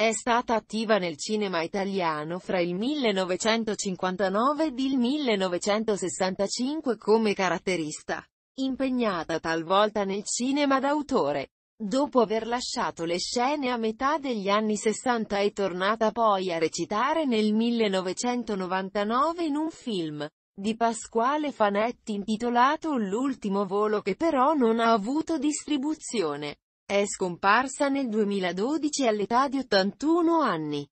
È stata attiva nel cinema italiano fra il 1959 ed il 1965 come caratterista, impegnata talvolta nel cinema d'autore. Dopo aver lasciato le scene a metà degli anni 60 è tornata poi a recitare nel 1999 in un film di Pasquale Fanetti intitolato L'ultimo volo che però non ha avuto distribuzione. È scomparsa nel 2012 all'età di 81 anni.